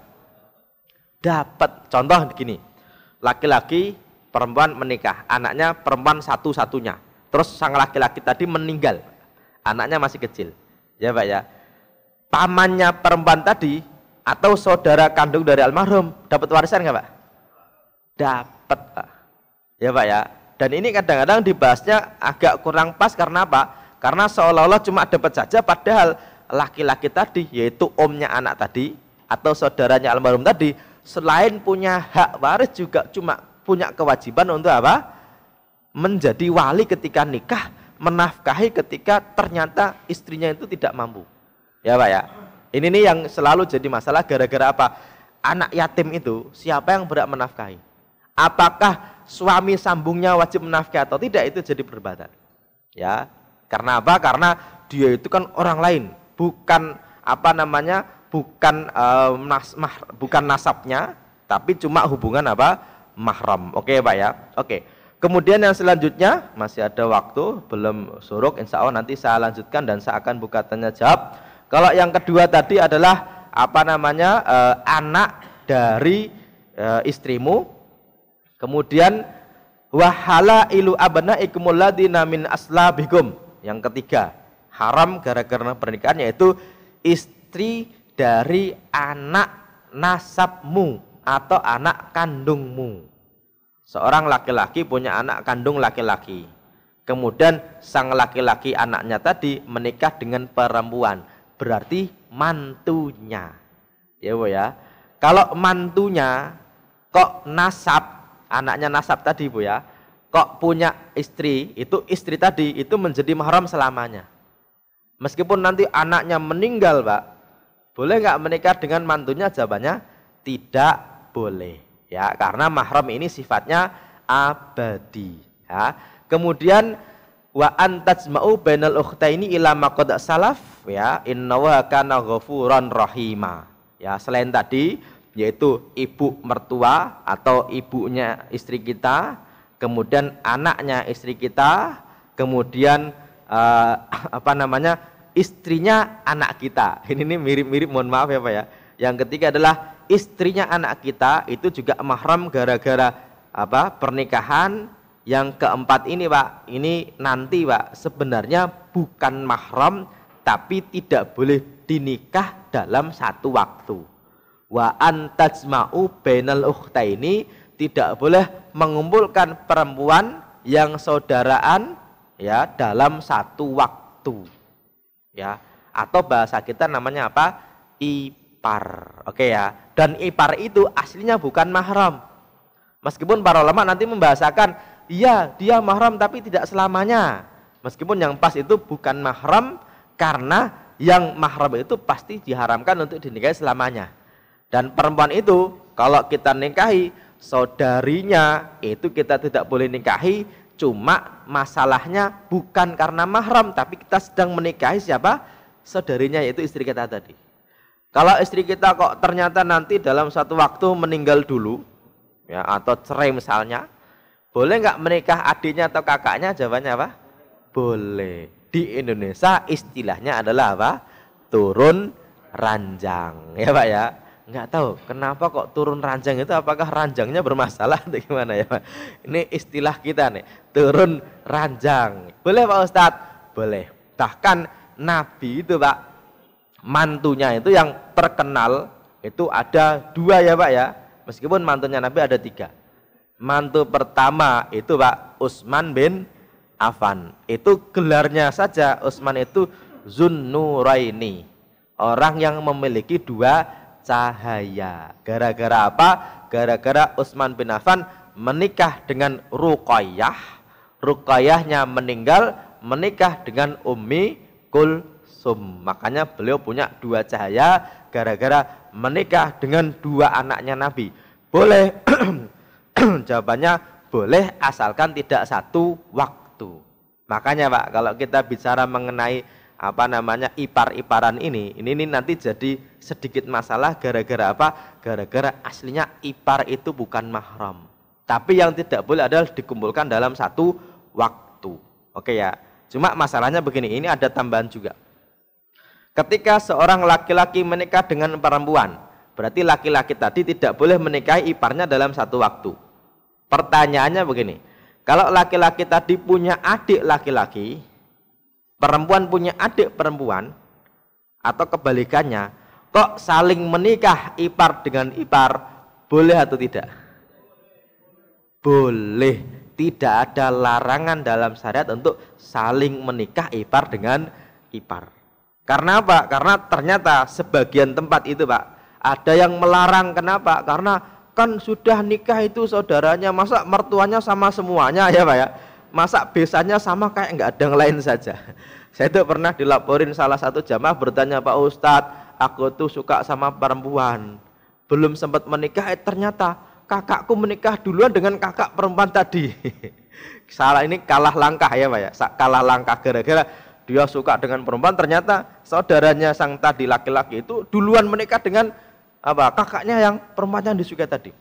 Dapat. Contoh begini, laki-laki perempuan menikah, anaknya perempuan satu-satunya. Terus sang laki-laki tadi meninggal, anaknya masih kecil. Ya Pak ya. Pamannya perempuan tadi atau saudara kandung dari almarhum dapat warisan nggak Pak? Dapat Pak. Ya Pak ya. Dan ini kadang-kadang dibahasnya agak kurang pas karena apa? Karena seolah-olah cuma dapat saja padahal laki-laki tadi yaitu omnya anak tadi atau saudaranya almarhum tadi selain punya hak waris juga cuma punya kewajiban untuk apa? menjadi wali ketika nikah, menafkahi ketika ternyata istrinya itu tidak mampu. Ya Pak ya. Ini nih yang selalu jadi masalah gara-gara apa? Anak yatim itu siapa yang berhak menafkahi? Apakah suami sambungnya wajib menafkahi atau tidak itu jadi perdebatan. Ya. Karena apa? Karena dia itu kan orang lain, bukan apa namanya? bukan uh, nas, mah, bukan nasabnya, tapi cuma hubungan apa? mahram. Oke, Pak ya. Oke. Kemudian yang selanjutnya masih ada waktu, belum suruk insya Allah nanti saya lanjutkan dan saya akan buka tanya jawab. Kalau yang kedua tadi adalah apa namanya? Uh, anak dari uh, istrimu Kemudian wahala ilu abna ikumuladina min aslabikum. Yang ketiga, haram gara-gara pernikahan yaitu istri dari anak nasabmu atau anak kandungmu. Seorang laki-laki punya anak kandung laki-laki. Kemudian sang laki-laki anaknya tadi menikah dengan perempuan, berarti mantunya. Ya, ya. Kalau mantunya kok nasab anaknya nasab tadi Bu ya, kok punya istri, itu istri tadi itu menjadi mahram selamanya. Meskipun nanti anaknya meninggal, Pak, boleh nggak menikah dengan mantunya? Jawabannya tidak boleh. Ya, karena mahram ini sifatnya abadi. Ya. Kemudian wa antajma'u bainal ini ilama kodak salaf ya innahu kana ghafuran rahima. Ya, selain tadi yaitu ibu mertua atau ibunya istri kita, kemudian anaknya istri kita, kemudian eh, apa namanya istrinya anak kita. Ini ini mirip-mirip mohon maaf ya Pak ya. Yang ketiga adalah istrinya anak kita itu juga mahram gara-gara apa pernikahan. Yang keempat ini Pak, ini nanti Pak sebenarnya bukan mahram tapi tidak boleh dinikah dalam satu waktu wa antajma'u bainal ukhtaini tidak boleh mengumpulkan perempuan yang saudaraan ya dalam satu waktu ya atau bahasa kita namanya apa ipar oke ya dan ipar itu aslinya bukan mahram meskipun para ulama nanti membahasakan iya dia mahram tapi tidak selamanya meskipun yang pas itu bukan mahram karena yang mahram itu pasti diharamkan untuk dinikahi selamanya dan perempuan itu kalau kita nikahi saudarinya itu kita tidak boleh nikahi cuma masalahnya bukan karena mahram tapi kita sedang menikahi siapa? saudarinya yaitu istri kita tadi. Kalau istri kita kok ternyata nanti dalam suatu waktu meninggal dulu ya atau cerai misalnya, boleh nggak menikah adiknya atau kakaknya? Jawabannya apa? Boleh. Di Indonesia istilahnya adalah apa? Turun ranjang, ya Pak ya nggak tahu kenapa kok turun ranjang itu apakah ranjangnya bermasalah atau gimana ya Pak? Ini istilah kita nih, turun ranjang. Boleh Pak Ustadz? Boleh. Bahkan Nabi itu Pak, mantunya itu yang terkenal itu ada dua ya Pak ya. Meskipun mantunya Nabi ada tiga. Mantu pertama itu Pak Usman bin Affan. Itu gelarnya saja Usman itu Zunnuraini. Orang yang memiliki dua cahaya. Gara-gara apa? Gara-gara Utsman bin Affan menikah dengan Ruqayyah. Ruqayyahnya meninggal menikah dengan Ummi Kulsum. Makanya beliau punya dua cahaya gara-gara menikah dengan dua anaknya Nabi. Boleh. Jawabannya boleh asalkan tidak satu waktu. Makanya Pak, kalau kita bicara mengenai apa namanya ipar-iparan ini, ini ini nanti jadi sedikit masalah gara-gara apa? Gara-gara aslinya ipar itu bukan mahram. Tapi yang tidak boleh adalah dikumpulkan dalam satu waktu. Oke ya. Cuma masalahnya begini, ini ada tambahan juga. Ketika seorang laki-laki menikah dengan perempuan, berarti laki-laki tadi tidak boleh menikahi iparnya dalam satu waktu. Pertanyaannya begini, kalau laki-laki tadi punya adik laki-laki, perempuan punya adik perempuan atau kebalikannya kok saling menikah ipar dengan ipar boleh atau tidak boleh tidak ada larangan dalam syariat untuk saling menikah ipar dengan ipar. Karena apa? Karena ternyata sebagian tempat itu, Pak, ada yang melarang. Kenapa? Karena kan sudah nikah itu saudaranya, masa mertuanya sama semuanya ya, Pak ya masa besarnya sama kayak nggak ada yang lain saja. Saya itu pernah dilaporin salah satu jamaah bertanya Pak Ustadz, aku tuh suka sama perempuan. Belum sempat menikah, eh, ternyata kakakku menikah duluan dengan kakak perempuan tadi. salah ini kalah langkah ya Pak ya, kalah langkah gara-gara dia suka dengan perempuan, ternyata saudaranya sang tadi laki-laki itu duluan menikah dengan apa kakaknya yang perempuan yang disukai tadi.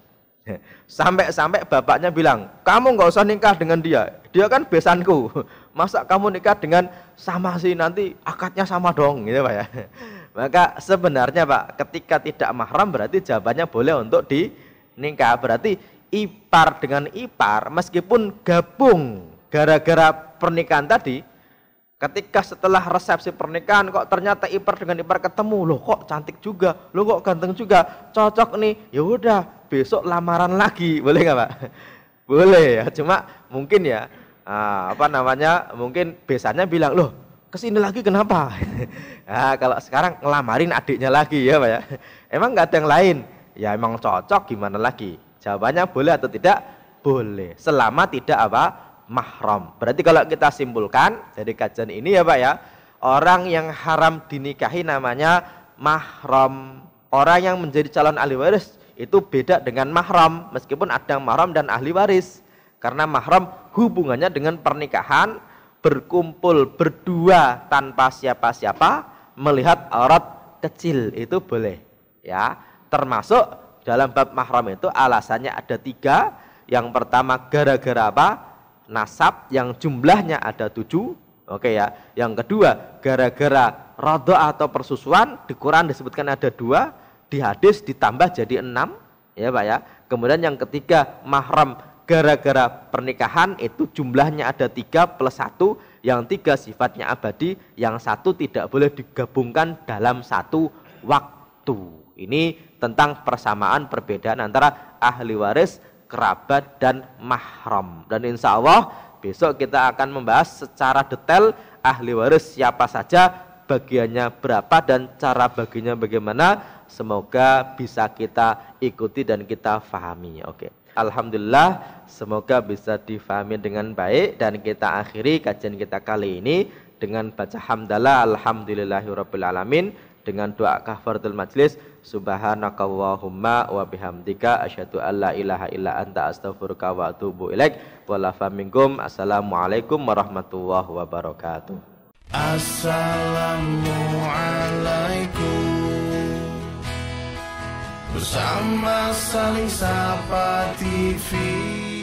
Sampai-sampai bapaknya bilang, kamu nggak usah nikah dengan dia. Dia kan besanku. Masa kamu nikah dengan sama sih nanti akadnya sama dong, gitu pak ya. Maka sebenarnya pak, ketika tidak mahram berarti jawabannya boleh untuk di nikah Berarti ipar dengan ipar meskipun gabung gara-gara pernikahan tadi Ketika setelah resepsi pernikahan kok ternyata ipar dengan ipar ketemu, loh kok cantik juga, loh kok ganteng juga, cocok nih. Ya udah, besok lamaran lagi, boleh nggak pak? Boleh ya, cuma mungkin ya ah, apa namanya mungkin biasanya bilang loh kesini lagi kenapa? nah, kalau sekarang ngelamarin adiknya lagi ya pak ya, emang nggak ada yang lain? Ya emang cocok gimana lagi? Jawabannya boleh atau tidak? Boleh, selama tidak apa mahram. Berarti kalau kita simpulkan dari kajian ini ya Pak ya, orang yang haram dinikahi namanya mahram. Orang yang menjadi calon ahli waris itu beda dengan mahram, meskipun ada mahram dan ahli waris. Karena mahram hubungannya dengan pernikahan, berkumpul berdua tanpa siapa-siapa, melihat aurat kecil itu boleh. Ya, termasuk dalam bab mahram itu alasannya ada tiga. Yang pertama gara-gara apa? nasab yang jumlahnya ada tujuh. Oke okay ya. Yang kedua, gara-gara rodo atau persusuan di Quran disebutkan ada dua, di hadis ditambah jadi enam, ya pak ya. Kemudian yang ketiga mahram gara-gara pernikahan itu jumlahnya ada tiga plus satu, yang tiga sifatnya abadi, yang satu tidak boleh digabungkan dalam satu waktu. Ini tentang persamaan perbedaan antara ahli waris kerabat, dan mahram. Dan insya Allah besok kita akan membahas secara detail ahli waris siapa saja, bagiannya berapa, dan cara baginya bagaimana. Semoga bisa kita ikuti dan kita fahami. Oke. Alhamdulillah semoga bisa difahami dengan baik dan kita akhiri kajian kita kali ini dengan baca hamdalah alhamdulillahirabbil alamin dengan doa kafaratul majlis subhanakallahumma wa bihamdika asyhadu alla ilaha illa anta astaghfiruka wa atubu ilaik wala faminkum assalamualaikum warahmatullahi wabarakatuh assalamualaikum bersama saling sapa TV